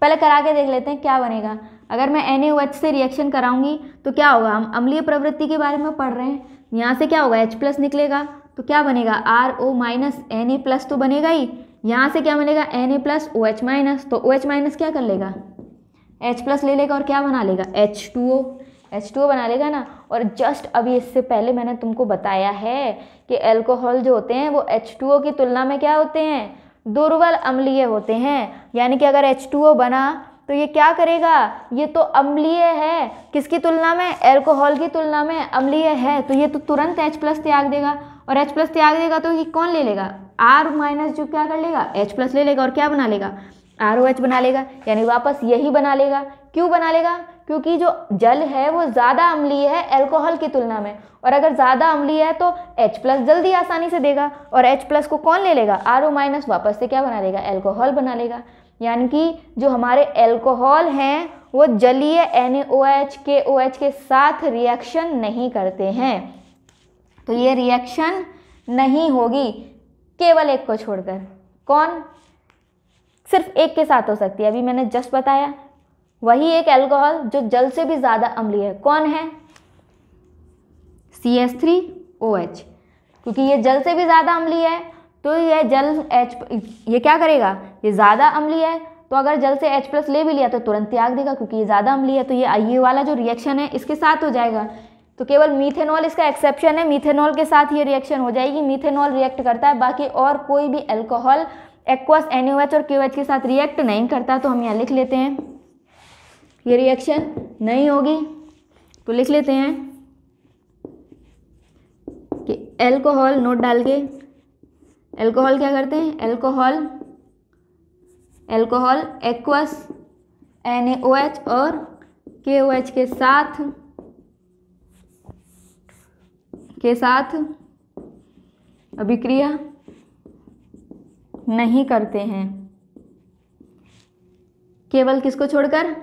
[SPEAKER 1] पहले करा के देख लेते हैं क्या बनेगा अगर मैं एन से रिएक्शन कराऊंगी तो क्या होगा हम अम्लीय प्रवृत्ति के बारे में पढ़ रहे हैं यहाँ से क्या होगा H प्लस निकलेगा तो क्या बनेगा R O minus N A plus तो बनेगा ही यहाँ से क्या मिलेगा N A plus O H minus तो ओ एच माइनस क्या कर लेगा H प्लस ले लेगा और क्या बना लेगा H two O H O बना लेगा ना और जस्ट अभी इससे पहले मैंने तुमको बताया है कि अल्कोहल जो होते हैं वो एच टू ओ की तुलना में क्या होते हैं दुर्बल अम्लीय होते हैं यानी कि अगर एच टू ओ बना तो ये क्या करेगा ये तो अम्लीय है किसकी तुलना में अल्कोहल की तुलना में अम्लीय है तो ये तो तुरंत एच प्लस त्याग देगा और एच प्लस त्याग देगा तो ये कौन ले लेगा आर माइनस जो क्या कर लेगा एच प्लस ले लेगा और क्या बना लेगा आर ओ एच बना लेगा यानी वापस यही बना लेगा क्यों बना लेगा क्योंकि जो जल है वो ज़्यादा अम्लीय है एल्कोहल की तुलना में और अगर ज़्यादा अम्लीय है तो H प्लस जल्दी आसानी से देगा और H प्लस को कौन ले लेगा आर ओ माइनस वापस से क्या बना लेगा एल्कोहल बना लेगा यानी कि जो हमारे एल्कोहल हैं वो जलीय N O H K O H के साथ रिएक्शन नहीं करते हैं तो ये रिएक्शन नहीं होगी केवल एक को छोड़कर कौन सिर्फ एक के साथ हो सकती है अभी मैंने जस्ट बताया वही एक अल्कोहल जो जल से भी ज़्यादा अम्लीय है कौन है C S three O H क्योंकि ये जल से भी ज़्यादा अम्लीय है तो यह जल एच ये क्या करेगा ये ज़्यादा अम्लीय है तो अगर जल से H प्लस ले भी लिया तो तुरंत त्याग देगा क्योंकि ये ज़्यादा अम्लीय है तो ये ये वाला जो रिएक्शन है इसके साथ हो जाएगा तो केवल मीथेनॉल इसका एक्सेप्शन है मीथेनॉल के साथ ये रिएक्शन हो जाएगी मीथेनॉल रिएक्ट करता है बाकी और कोई भी एल्कोहल एक्वस एन और क्यू के साथ रिएक्ट नहीं करता तो हम यहाँ लिख लेते हैं ये रिएक्शन नहीं होगी तो लिख लेते हैं कि एल्कोहल नोट डाल के एल्कोहल क्या करते हैं एल्कोहल एल्कोहल एक्वस एन और के के साथ के साथ अभिक्रिया नहीं करते हैं केवल किसको छोड़कर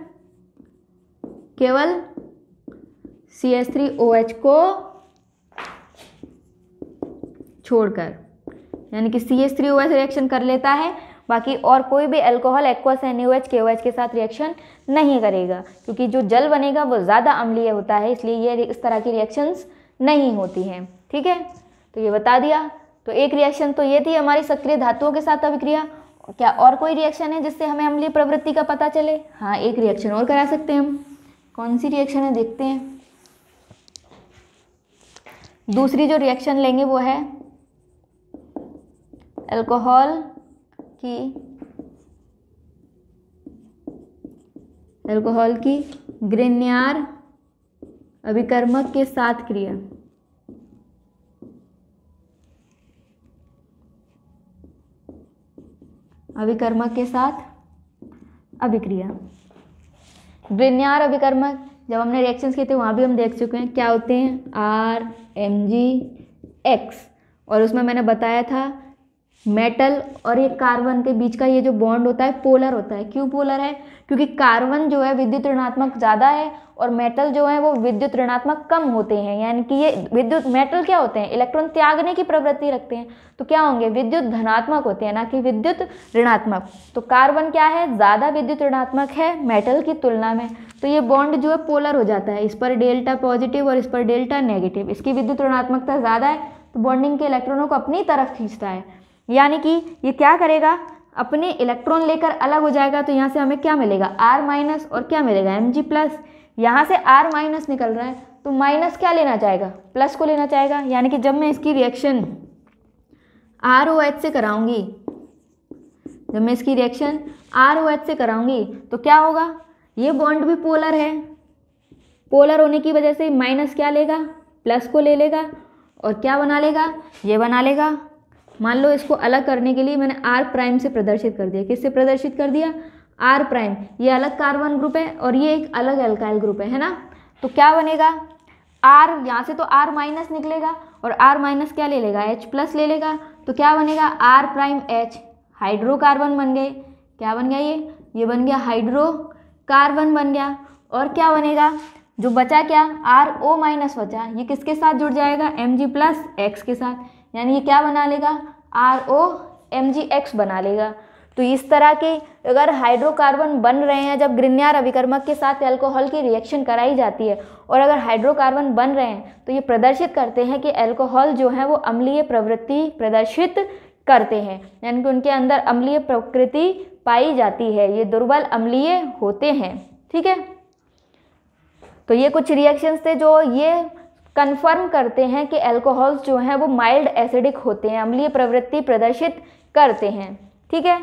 [SPEAKER 1] केवल C S three O H को छोड़कर यानी कि C S three O H reaction कर लेता है बाकी और कोई भी alcohol aqueous N O H K O H के साथ रिएक्शन नहीं करेगा क्योंकि जो जल बनेगा वो ज़्यादा अम्लीय होता है इसलिए ये इस तरह की रिएक्शंस नहीं होती हैं ठीक है तो ये बता दिया तो एक रिएक्शन तो ये थी हमारी सक्रिय धातुओं के साथ अभिक्रिया क्या और कोई रिएक्शन है जिससे हमें अम्लीय प्रवृत्ति का पता चले हाँ एक रिएक्शन और करा सकते हैं हम कौन सी रिएक्शन है देखते हैं दूसरी जो रिएक्शन लेंगे वो है अल्कोहल की अल्कोहल की ग्रेन्यार अभिकर्मक के साथ क्रिया अभिकर्मक के साथ अभिक्रिया वृन्यार अभिकर्मक जब हमने रिएक्शंस किए थे वहाँ भी हम देख चुके हैं क्या होते हैं आर एम जी एक्स और उसमें मैंने बताया था मेटल और ये कार्बन के बीच का ये जो बॉन्ड होता है पोलर होता है क्यों पोलर है क्योंकि कार्बन जो है विद्युत ऋणात्मक ज़्यादा है और मेटल जो है वो विद्युत ऋणात्मक कम होते हैं यानी कि ये विद्युत मेटल क्या होते हैं इलेक्ट्रॉन त्यागने की प्रवृत्ति रखते हैं तो क्या होंगे विद्युत धनात्मक होते हैं ना कि विद्युत ऋणात्मक तो कार्बन क्या है ज़्यादा विद्युत ऋणात्मक है मेटल की तुलना में तो ये बॉन्ड जो है पोलर हो जाता है इस पर डेल्टा पॉजिटिव और इस पर डेल्टा नेगेटिव इसकी विद्युत ऋणात्मकता ज़्यादा है तो बॉन्डिंग के इलेक्ट्रॉनों को अपनी तरफ खींचता है यानी कि ये क्या करेगा अपने इलेक्ट्रॉन लेकर अलग हो जाएगा तो यहाँ से हमें क्या मिलेगा आर माइनस और क्या मिलेगा एम जी प्लस यहाँ से आर माइनस निकल रहा है तो माइनस क्या लेना चाहेगा प्लस को लेना चाहेगा यानी कि जब मैं इसकी रिएक्शन आर ओ एच से कराऊंगी जब मैं इसकी रिएक्शन आर ओ एच से कराऊंगी तो क्या होगा ये बॉन्ड भी पोलर है पोलर होने की वजह से माइनस क्या लेगा प्लस को ले लेगा और क्या बना लेगा ये बना लेगा मान लो इसको अलग करने के लिए मैंने आर प्राइम से प्रदर्शित कर दिया किससे प्रदर्शित कर दिया आर प्राइम ये अलग कार्बन ग्रुप है और ये एक अलग एल्काइल ग्रुप है है ना तो क्या बनेगा आर यहाँ से तो आर माइनस निकलेगा और आर माइनस क्या ले लेगा एच प्लस ले लेगा तो क्या बनेगा आर प्राइम एच हाइड्रोकार्बन बन गए क्या बन गया ये ये बन गया हाइड्रो कार्बन बन गया और क्या बनेगा जो बचा क्या आर ओ माइनस बचा ये किसके साथ जुड़ जाएगा एम जी प्लस एक्स के साथ यानी ये क्या बना लेगा R O M G X बना लेगा तो इस तरह के अगर हाइड्रोकार्बन बन रहे हैं जब ग्रिन्यार अभिकर्मक के साथ एल्कोहल की रिएक्शन कराई जाती है और अगर हाइड्रोकार्बन बन रहे हैं तो ये प्रदर्शित करते हैं कि एल्कोहल जो है वो अम्लीय प्रवृत्ति प्रदर्शित करते हैं यानी कि उनके अंदर अम्लीय प्रकृति पाई जाती है ये दुर्बल अम्लीय होते हैं ठीक है तो ये कुछ रिएक्शंस थे जो ये कन्फर्म करते हैं कि एल्कोहल्स जो हैं वो माइल्ड एसिडिक होते हैं अम्लीय प्रवृत्ति प्रदर्शित करते हैं ठीक है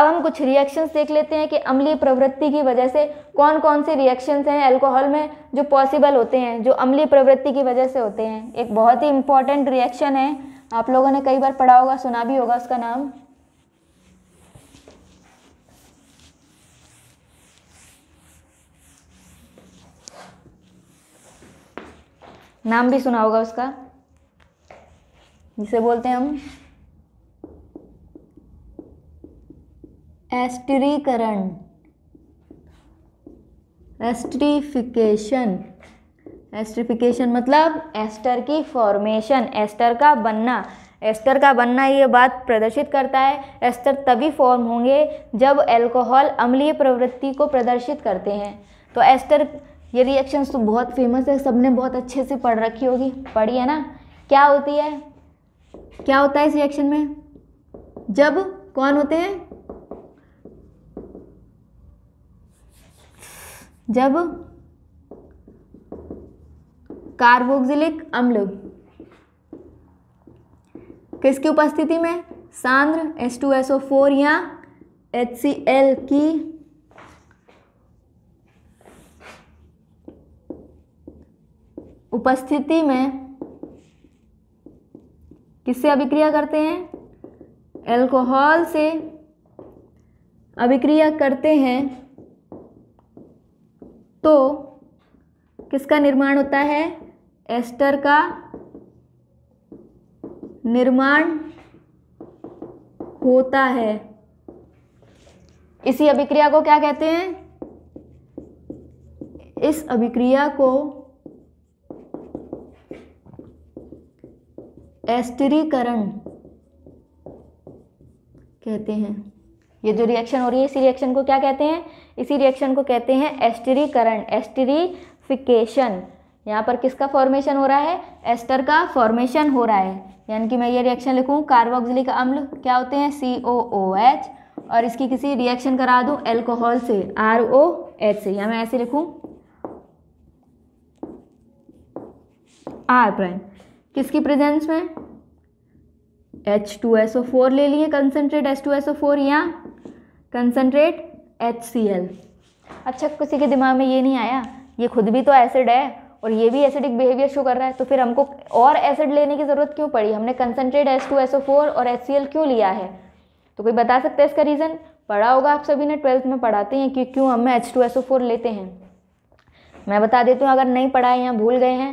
[SPEAKER 1] अब हम कुछ रिएक्शंस देख लेते हैं कि अम्लीय प्रवृत्ति की वजह से कौन कौन से रिएक्शंस हैं अल्कोहल में जो पॉसिबल होते हैं जो अम्लीय प्रवृत्ति की वजह से होते हैं एक बहुत ही इम्पॉर्टेंट रिएक्शन है आप लोगों ने कई बार पढ़ा होगा सुना भी होगा उसका नाम नाम भी सुना होगा उसका जिसे बोलते हैं हम एस्टरीकरण एस्ट्रीफिकेशन एस्ट्रीफिकेशन मतलब एस्टर की फॉर्मेशन एस्टर का बनना एस्टर का बनना ये बात प्रदर्शित करता है एस्टर तभी फॉर्म होंगे जब अल्कोहल अम्लीय प्रवृत्ति को प्रदर्शित करते हैं तो एस्टर ये रिएक्शंस तो बहुत फेमस है सबने बहुत अच्छे से पढ़ रखी होगी पढ़ी है ना क्या होती है क्या होता है इस रिएक्शन में जब कौन होते हैं जब कार्बोक्सिलिक अम्ल किसकी उपस्थिति में सांद्र H2SO4 या HCl की उपस्थिति में किससे अभिक्रिया करते हैं एल्कोहल से अभिक्रिया करते हैं तो किसका निर्माण होता है एस्टर का निर्माण होता है इसी अभिक्रिया को क्या कहते हैं इस अभिक्रिया को एस्टरीकरण कहते हैं ये जो रिएक्शन हो रही है इसी रिएक्शन को क्या कहते हैं इसी रिएक्शन को कहते हैं एस्टरीकरण एस्टरीफिकेशन यहाँ पर किसका फॉर्मेशन हो रहा है एस्टर का फॉर्मेशन हो रहा है यानी कि मैं ये रिएक्शन लिखूँ कार्बोक्सिलिक अम्ल क्या होते हैं सी ओ ओ एच और इसकी किसी रिएक्शन करा दूँ एल्कोहल से आर ओ एच से या मैं ऐसे लिखूँ आर प्राइम किसकी प्रेजेंस में H two S O four ले लिए concentrate H two S O four या कंसनट्रेट एच सी एल अच्छा किसी के दिमाग में ये नहीं आया ये खुद भी तो एसिड है और ये भी एसिडिक बिहेवियर शो कर रहा है तो फिर हमको और एसिड लेने की ज़रूरत क्यों पड़ी हमने concentrate S two S O four और एच सी एल क्यों लिया है तो कोई बता सकता है इसका रीज़न पढ़ा होगा आप सभी ने ट्वेल्थ में पढ़ाते हैं कि क्यों हमें H two S O four लेते हैं मैं बता देती हूँ अगर नहीं पढ़ा है या भूल गए हैं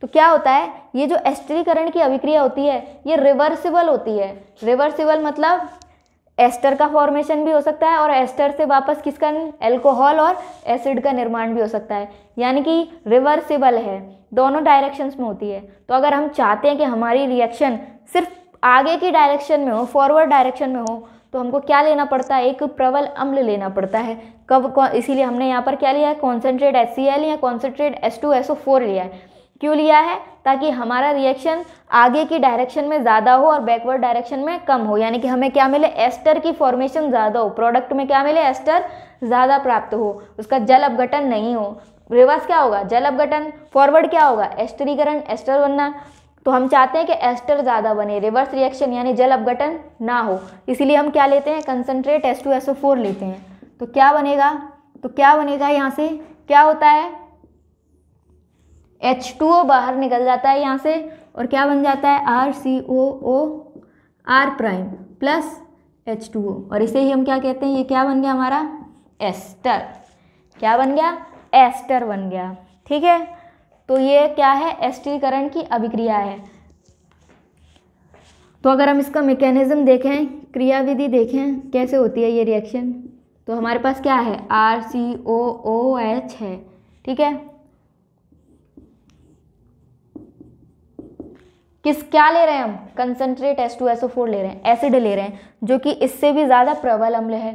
[SPEAKER 1] तो क्या होता है ये जो एस्टरीकरण की अभिक्रिया होती है ये रिवर्सिबल होती है रिवर्सिबल मतलब एस्टर का फॉर्मेशन भी हो सकता है और एस्टर से वापस किसका एल्कोहल और एसिड का निर्माण भी हो सकता है यानी कि रिवर्सिबल है दोनों डायरेक्शंस में होती है तो अगर हम चाहते हैं कि हमारी रिएक्शन सिर्फ आगे की डायरेक्शन में हो फॉरवर्ड डायरेक्शन में हो तो हमको क्या लेना पड़ता है एक प्रबल अम्ल लेना पड़ता है कब इसीलिए हमने यहाँ पर क्या लिया है कॉन्सेंट्रेट एच या कॉन्सेंट्रेट एस लिया है क्यों लिया है ताकि हमारा रिएक्शन आगे की डायरेक्शन में ज़्यादा हो और बैकवर्ड डायरेक्शन में कम हो यानी कि हमें क्या मिले एस्टर की फॉर्मेशन ज़्यादा हो प्रोडक्ट में क्या मिले एस्टर ज़्यादा प्राप्त हो उसका जल अपघटन नहीं हो रिवर्स क्या होगा जल अपघटन फॉरवर्ड क्या होगा एस्टरीकरण एस्टर बनना तो हम चाहते हैं कि एस्टर ज़्यादा बने रिवर्स रिएक्शन यानी जल अपघटन ना हो इसीलिए हम क्या लेते हैं concentrate S two S O four लेते हैं तो क्या बनेगा तो क्या बनेगा यहाँ से क्या होता है एच टू ओ बाहर निकल जाता है यहाँ से और क्या बन जाता है R C O O R prime plus H two O और इसे ही हम क्या कहते हैं ये क्या बन गया हमारा एस्टर क्या बन गया एस्टर बन गया ठीक है तो ये क्या है एस्टीकरण की अभिक्रिया है तो अगर हम इसका मैकेनिज्म देखें क्रियाविधि देखें कैसे होती है ये रिएक्शन तो हमारे पास क्या है R C O O H है ठीक है किस क्या ले रहे हैं हम concentrate S two S O four ले रहे हैं एसिड ले रहे हैं जो कि इससे भी ज़्यादा प्रबल अम्ल है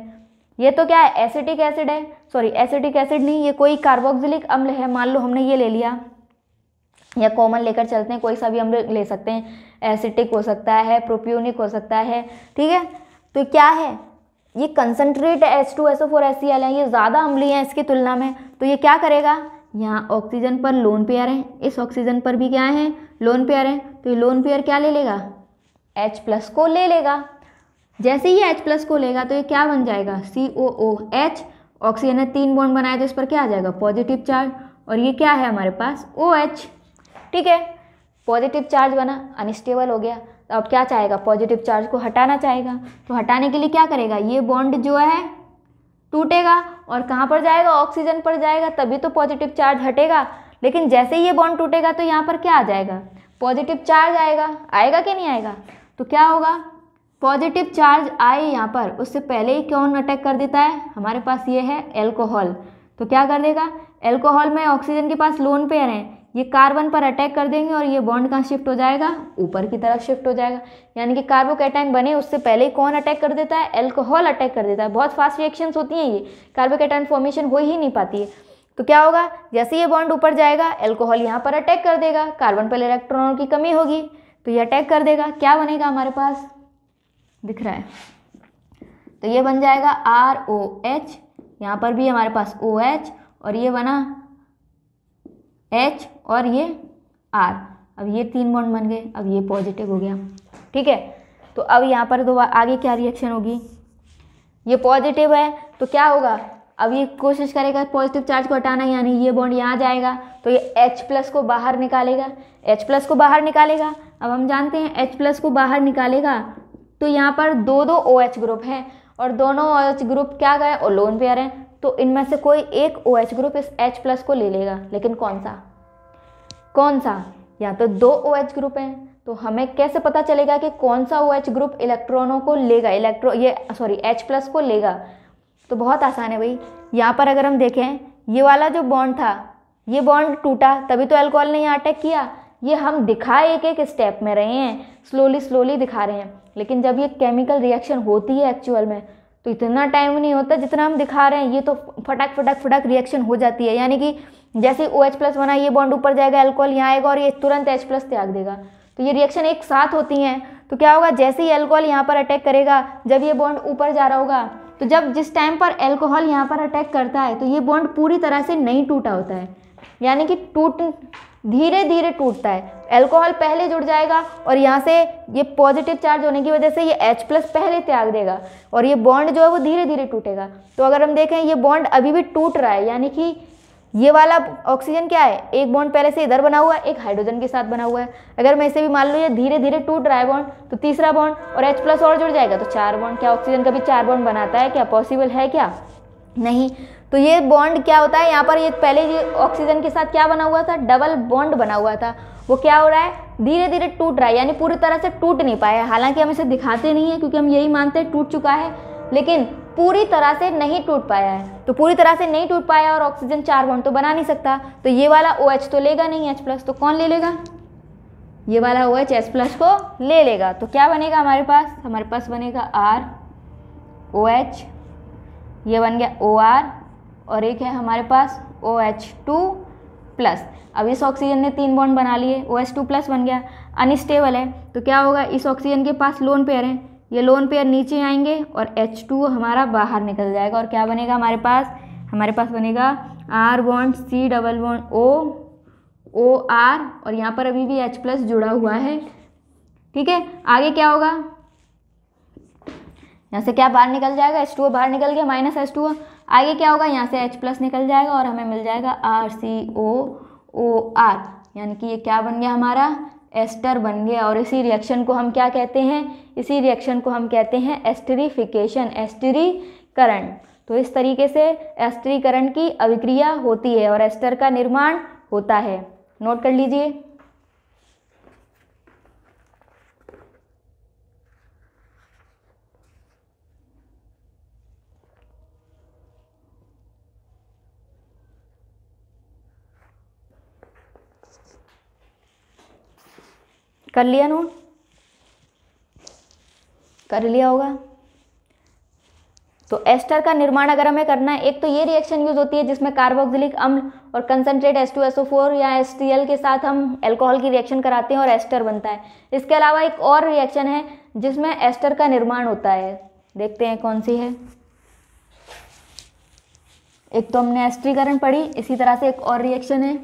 [SPEAKER 1] ये तो क्या है एसिटिक एसिड है सॉरी एसिटिक एसिड नहीं ये कोई कार्बोक्सिलिक अम्ल है मान लो हमने ये ले लिया या कॉमन लेकर चलते हैं कोई सा भी अम्ल ले सकते हैं एसिटिक हो सकता है प्रोप्यूनिक हो सकता है ठीक है तो क्या है ये concentrate S two S O four S C L है ये ज़्यादा अम्ली हैं इसकी तुलना में तो ये क्या करेगा यहाँ ऑक्सीजन पर लोन पेयर हैं इस ऑक्सीजन पर भी क्या है लोन पेयर है तो ये लोन पेयर क्या ले लेगा एच प्लस को ले लेगा जैसे ही एच प्लस को लेगा तो ये क्या बन जाएगा सी ओ ओ एच ऑक्सीजन ने तीन बॉन्ड बनाया तो इस पर क्या आ जाएगा पॉजिटिव चार्ज और ये क्या है हमारे पास ओ एच ठीक है पॉजिटिव चार्ज बना अनस्टेबल हो गया तो अब क्या चाहेगा पॉजिटिव चार्ज को हटाना चाहेगा तो हटाने के लिए क्या करेगा ये बॉन्ड जो है टूटेगा और कहाँ पर जाएगा ऑक्सीजन पर जाएगा तभी तो पॉजिटिव चार्ज हटेगा लेकिन जैसे ही ये बॉन्ड टूटेगा तो यहाँ पर क्या आ जाएगा पॉजिटिव चार्ज आएगा आएगा कि नहीं आएगा तो क्या होगा पॉजिटिव चार्ज आए यहाँ पर उससे पहले ही कौन अटैक कर देता है हमारे पास ये है एल्कोहल तो क्या कर देगा एल्कोहल में ऑक्सीजन के पास लोन पेयर हैं ये कार्बन पर अटैक कर देंगे और ये बॉन्ड कहाँ शिफ्ट हो जाएगा ऊपर की तरफ शिफ्ट हो जाएगा यानी कि कार्बोकेटाइन बने उससे पहले ही कौन अटैक कर देता है एल्कोहल अटैक कर देता है बहुत फास्ट रिएक्शंस होती हैं ये कार्बोकेटाइन फॉर्मेशन हो ही नहीं पाती है तो क्या होगा जैसे ये बॉन्ड ऊपर जाएगा एल्कोहल यहाँ पर अटैक कर देगा कार्बन पर इलेक्ट्रॉनों की कमी होगी तो ये अटैक कर देगा क्या बनेगा हमारे पास दिख रहा है तो ये बन जाएगा आर ओ एच यहाँ पर भी हमारे पास ओ एच और ये बना एच और ये आर अब ये तीन बॉन्ड बन गए अब ये पॉजिटिव हो गया ठीक है तो अब यहाँ पर दो आगे क्या रिएक्शन होगी ये पॉजिटिव है तो क्या होगा अब ये कोशिश करेगा पॉजिटिव चार्ज को हटाना यानी ये बॉन्ड यहाँ जाएगा तो ये H प्लस को बाहर निकालेगा H प्लस को बाहर निकालेगा अब हम जानते हैं H प्लस को बाहर निकालेगा तो यहाँ पर दो दो ओ OH ग्रुप हैं और दोनों ओ OH ग्रुप क्या गए और लोन पेयर हैं तो इनमें से कोई एक ओ OH ग्रुप इस H प्लस को ले लेगा लेकिन कौन सा कौन सा या तो दो ओ OH ग्रुप हैं तो हमें कैसे पता चलेगा कि कौन सा ओ OH ग्रुप इलेक्ट्रॉनों को लेगा इलेक्ट्रो ये सॉरी एच प्लस को लेगा तो बहुत आसान है भाई यहाँ पर अगर हम देखें ये वाला जो बॉन्ड था ये बॉन्ड टूटा तभी तो अल्कोहल ने यहाँ अटैक किया ये हम दिखा एक एक स्टेप में रहे हैं स्लोली स्लोली दिखा रहे हैं लेकिन जब ये केमिकल रिएक्शन होती है एक्चुअल में तो इतना टाइम नहीं होता जितना हम दिखा रहे हैं ये तो फटाक फटाक फटाक रिएक्शन हो जाती है यानी कि जैसे ओ एच प्लस बना ये बॉन्ड ऊपर जाएगा एल्कोहल यहाँ आएगा और ये तुरंत एच प्लस त्याग देगा तो ये रिएक्शन एक साथ होती हैं तो क्या होगा जैसे ही एल्कोहल यहाँ पर अटैक करेगा जब ये बॉन्ड ऊपर जा रहा होगा तो जब जिस टाइम पर एल्कोहल यहाँ पर अटैक करता है तो ये बॉन्ड पूरी तरह से नहीं टूटा होता है यानी कि टूट धीरे धीरे टूटता है एल्कोहल पहले जुड़ जाएगा और यहाँ से ये पॉजिटिव चार्ज होने की वजह से ये H प्लस पहले त्याग देगा और ये बॉन्ड जो है वो धीरे धीरे टूटेगा तो अगर हम देखें ये बॉन्ड अभी भी टूट रहा है यानी कि ये वाला ऑक्सीजन क्या है एक बॉन्ड पहले से इधर बना हुआ है एक हाइड्रोजन के साथ बना हुआ है अगर मैं इसे भी मान लूँ ये धीरे धीरे टूट रहा है बॉन्ड तो तीसरा बॉन्ड और एच प्लस और जुड़ जाएगा तो चार बॉन्ड क्या ऑक्सीजन कभी चार बॉन्ड बनाता है क्या पॉसिबल है क्या नहीं तो ये बॉन्ड क्या होता है यहाँ पर ये पहले ये ऑक्सीजन के साथ क्या बना हुआ था डबल बॉन्ड बना हुआ था वो क्या हो रहा है धीरे धीरे टूट रहा है यानी पूरी तरह से टूट नहीं पाया हालांकि हम इसे दिखाते नहीं है क्योंकि हम यही मानते हैं टूट चुका है लेकिन पूरी तरह से नहीं टूट पाया है तो पूरी तरह से नहीं टूट पाया और ऑक्सीजन चार बॉन्ड तो बना नहीं सकता तो ये वाला ओ OH तो लेगा नहीं एच प्लस तो कौन ले लेगा ये वाला ओ OH, एच प्लस को ले लेगा तो क्या बनेगा हमारे पास हमारे पास बनेगा आर ओ एच ये बन गया ओ आर और एक है हमारे पास ओ एच टू प्लस अब इस ऑक्सीजन ने तीन बॉन्ड बना लिए ओ एच टू प्लस बन गया अनस्टेबल है तो क्या होगा इस ऑक्सीजन के पास लोन पेयर है ये लोन पेयर नीचे आएंगे और एच टू हमारा बाहर निकल जाएगा और क्या बनेगा हमारे पास हमारे पास बनेगा R bond C double bond O O R और यहाँ पर अभी भी एच प्लस जुड़ा हुआ है ठीक है आगे क्या होगा यहाँ से क्या बाहर निकल जाएगा एच टू बाहर निकल गया माइनस एच टू आगे क्या होगा यहाँ से एच प्लस निकल जाएगा और हमें मिल जाएगा are C O O are यानी कि ये क्या बन गया हमारा एस्टर बन गया और इसी रिएक्शन को हम क्या कहते हैं इसी रिएक्शन को हम कहते हैं एस्टरीफिकेशन एस्टरीकरण तो इस तरीके से एस्टरीकरण की अभिक्रिया होती है और एस्टर का निर्माण होता है नोट कर लीजिए कर लिया नोट कर लिया होगा तो एस्टर का निर्माण अगर हमें करना है एक तो ये रिएक्शन यूज होती है जिसमें कार्बोक्सिलिक अम्ल और कंसनट्रेट एस टू फोर या एस टी एल के साथ हम एल्कोहल की रिएक्शन कराते हैं और एस्टर बनता है इसके अलावा एक और रिएक्शन है जिसमें एस्टर का निर्माण होता है देखते हैं कौन सी है एक तो हमने एस्ट्रीकरण पढ़ी इसी तरह से एक और रिएक्शन है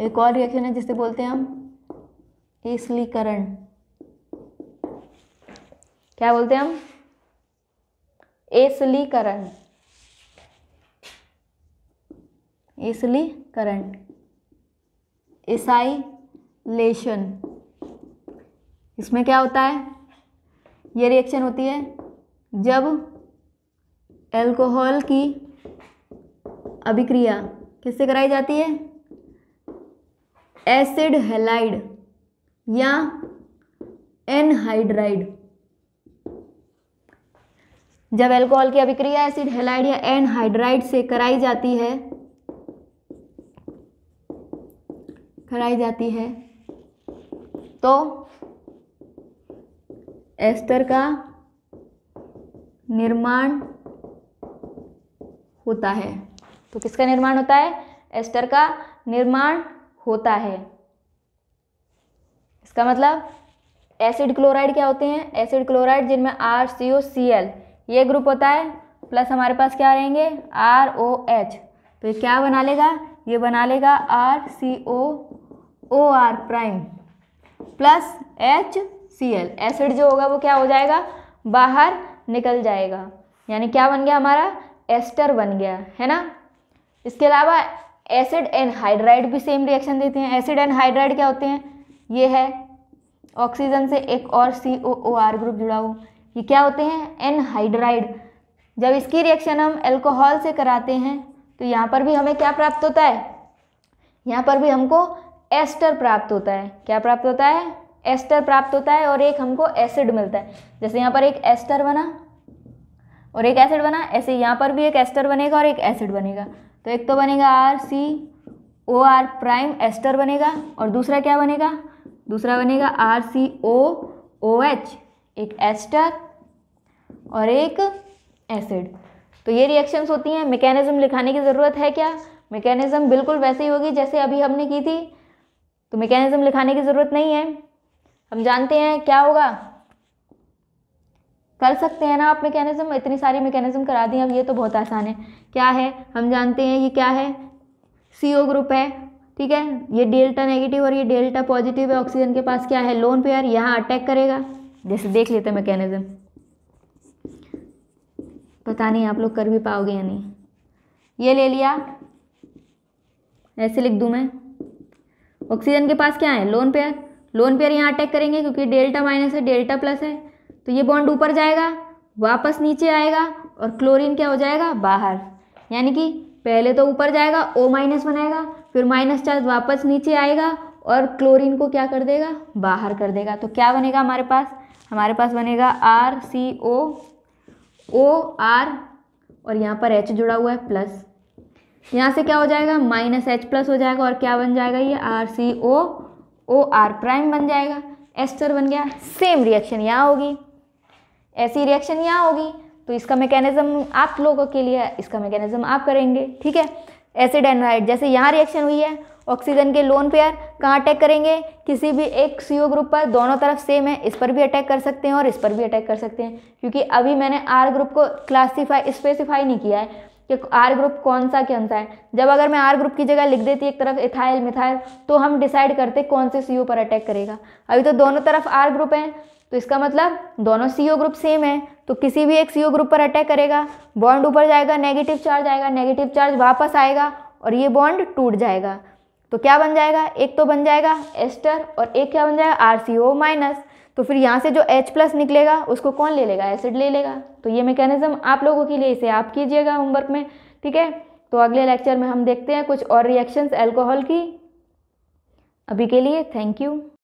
[SPEAKER 1] एक और रिएक्शन है जिसे बोलते हैं हम एसलीकरण क्या बोलते हैं हम एसलीकरण एसलीकरण एसाइलेशन इसमें क्या होता है ये रिएक्शन होती है जब एल्कोहल की अभिक्रिया किससे कराई जाती है एसिड हेलाइड या एनहाइड्राइड जब एल्कोहल की अभिक्रिया एसिड हेलाइड या एनहाइड्राइड से कराई जाती है कराई जाती है तो एस्टर का निर्माण होता है तो किसका निर्माण होता है एस्टर का निर्माण होता है इसका मतलब एसिड क्लोराइड क्या होते हैं एसिड क्लोराइड जिनमें R C O C L ये ग्रुप होता है प्लस हमारे पास क्या रहेंगे आर ओ एच तो ये क्या बना लेगा ये बना लेगा R C O O R prime plus H C L acid जो होगा वो क्या हो जाएगा बाहर निकल जाएगा यानी क्या बन गया हमारा एस्टर बन गया है ना इसके अलावा एसिड एंड हाइड्राइड भी सेम रिएक्शन देते हैं एसिड एंड हाइड्राइड क्या होते हैं ये है ऑक्सीजन से एक और सी ओ ओ आर ग्रुप जुड़ा हो ये क्या होते हैं एनहाइड्राइड जब इसकी रिएक्शन हम एल्कोहल से कराते हैं तो यहाँ पर भी हमें क्या प्राप्त होता है यहाँ पर भी हमको एस्टर प्राप्त होता है क्या प्राप्त होता है एस्टर प्राप्त होता है और एक हमको एसिड मिलता है जैसे यहाँ पर एक एस्टर बना और एक एसिड बना ऐसे यहाँ पर भी एक एस्टर बनेगा और एक एसिड बनेगा तो एक तो बनेगा R C O R prime ester बनेगा और दूसरा क्या बनेगा दूसरा बनेगा R C O O H एक एस्टर और एक एसिड तो ये रिएक्शंस होती हैं मैकेनिज़्म लिखाने की ज़रूरत है क्या मैकेनिज़्म बिल्कुल वैसे ही होगी जैसे अभी हमने की थी तो मैकेनिज़्म लिखाने की ज़रूरत नहीं है हम जानते हैं क्या होगा कर सकते हैं ना आप मैकेनिज़्म इतनी सारी मैकेनिज़्म करा दी अब ये तो बहुत आसान है क्या है हम जानते हैं ये क्या है सी ग्रुप है ठीक है ये डेल्टा नेगेटिव और ये डेल्टा पॉजिटिव है ऑक्सीजन के पास क्या है लोन पेयर यहाँ अटैक करेगा जैसे देख लेते हैं मैकेनिज़्म पता नहीं आप लोग कर भी पाओगे या नहीं ये ले लिया ऐसे लिख दूँ मैं ऑक्सीजन के पास क्या है लोन पेयर लोन पेयर यहाँ अटैक करेंगे क्योंकि डेल्टा माइनस है डेल्टा प्लस है तो ये बॉन्ड ऊपर जाएगा वापस नीचे आएगा और क्लोरीन क्या हो जाएगा बाहर यानी कि पहले तो ऊपर जाएगा ओ माइनस बनाएगा फिर माइनस चार्ज वापस नीचे आएगा और क्लोरीन को क्या कर देगा बाहर कर देगा तो क्या बनेगा हमारे पास हमारे पास बनेगा R C O O R और यहाँ पर एच जुड़ा हुआ है प्लस यहाँ से क्या हो जाएगा माइनस एच प्लस हो जाएगा और क्या बन जाएगा ये R C O O R prime बन जाएगा एस्टर बन गया सेम रिएक्शन यहाँ होगी ऐसी रिएक्शन यहाँ होगी तो इसका मैकेनिज्म आप लोगों के लिए है इसका मैकेनिज्म आप करेंगे ठीक है एसिड एनवाइड जैसे यहाँ रिएक्शन हुई है ऑक्सीजन के लोन पेयर कहाँ अटैक करेंगे किसी भी एक सी ग्रुप पर दोनों तरफ सेम है इस पर भी अटैक कर सकते हैं और इस पर भी अटैक कर सकते हैं क्योंकि अभी मैंने आर ग्रुप को क्लासीफाई स्पेसिफाई नहीं किया है कि आर ग्रुप कौन सा कौन सा है जब अगर मैं आर ग्रुप की जगह लिख देती एक तरफ इथाइल मिथाइल तो हम डिसाइड करते कौन से सी पर अटैक करेगा अभी तो दोनों तरफ आर ग्रुप हैं तो इसका मतलब दोनों सी ओ ग्रुप सेम है तो किसी भी एक सी ओ ग्रुप पर अटैक करेगा बॉन्ड ऊपर जाएगा नेगेटिव चार्ज आएगा नेगेटिव चार्ज वापस आएगा और ये बॉन्ड टूट जाएगा तो क्या बन जाएगा एक तो बन जाएगा एस्टर और एक क्या बन जाएगा आर सी ओ माइनस तो फिर यहाँ से जो एच प्लस निकलेगा उसको कौन ले लेगा एसिड ले लेगा तो ये मैकेनिज्म आप लोगों के लिए इसे आप कीजिएगा होमवर्क में ठीक है तो अगले लेक्चर में हम देखते हैं कुछ और रिएक्शंस अल्कोहल की अभी के लिए थैंक यू